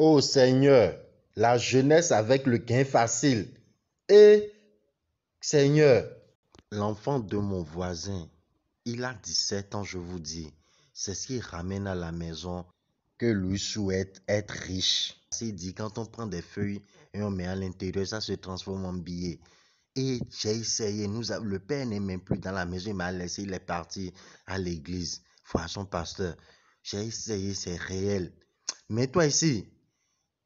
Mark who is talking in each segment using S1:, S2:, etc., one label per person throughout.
S1: Ô oh Seigneur, la jeunesse avec le gain facile. Et Seigneur, l'enfant de mon voisin, il a 17 ans, je vous dis. C'est ce qui ramène à la maison que lui souhaite être riche. C'est dit, quand on prend des feuilles et on met à l'intérieur, ça se transforme en billets. Et j'ai essayé, nous, le père n'est même plus dans la maison, il m'a laissé, il est parti à l'église, voir son pasteur. J'ai essayé, c'est réel. Mais toi ici,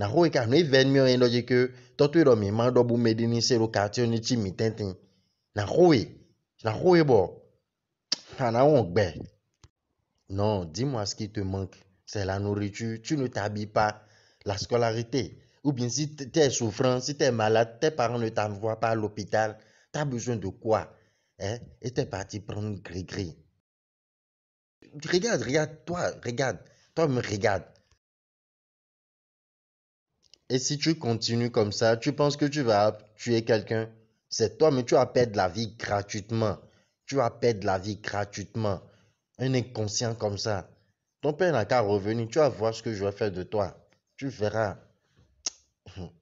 S1: na xo e ka no even miɔ donc dɔ que ke tɔtɔ yi dɔ mi ma dɔ bu ni se ɖo katiwo ni tsi mi na e, na e na non dis-moi ce qui te manque c'est la nourriture tu ne t'habilles pas la scolarité ou bien si tu es souffrant si tu es malade tes parents ne t'envoient pas à l'hôpital Tu as besoin de quoi hein et es parti prendre gris gris regarde regarde toi regarde toi me regarde et si tu continues comme ça, tu penses que tu vas tuer quelqu'un, c'est toi, mais tu vas perdre la vie gratuitement. Tu vas perdre la vie gratuitement. Un inconscient comme ça. Ton père n'a qu'à revenir, tu vas voir ce que je vais faire de toi. Tu verras.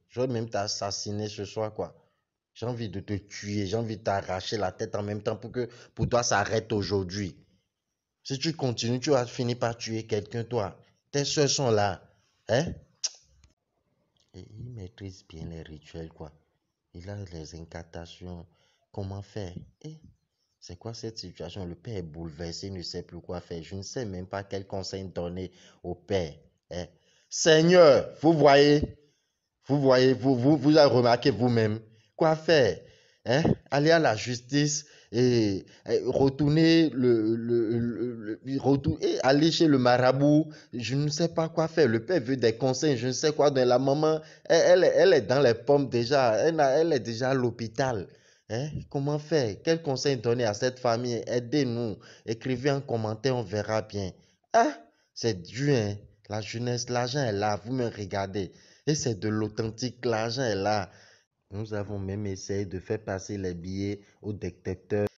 S1: Je vais même t'assassiner ce soir, quoi. J'ai envie de te tuer, j'ai envie de t'arracher la tête en même temps pour que pour toi ça arrête aujourd'hui. Si tu continues, tu vas finir par tuer quelqu'un, toi. Tes soeurs sont là. Hein? maîtrise bien les rituels, quoi. Il a les incantations. Comment faire eh, c'est quoi cette situation Le père est bouleversé, il ne sait plus quoi faire. Je ne sais même pas quel conseil donner au père. Eh, Seigneur, vous voyez, vous voyez, vous, vous avez remarqué vous-même. Quoi faire Hein, aller à la justice et, retourner le, le, et aller chez le marabout, je ne sais pas quoi faire. Le père veut des conseils, je ne sais quoi. Dans la maman, elle, elle, est dans les pommes déjà, elle, est déjà à l'hôpital. Hein? Comment faire Quel conseil donner à cette famille Aidez-nous. Écrivez en commentaire, on verra bien. Ah, c'est Dieu, hein. La jeunesse, l'argent est là. Vous me regardez. Et c'est de l'authentique, l'argent est là. Nous avons même essayé de faire passer les billets au détecteur.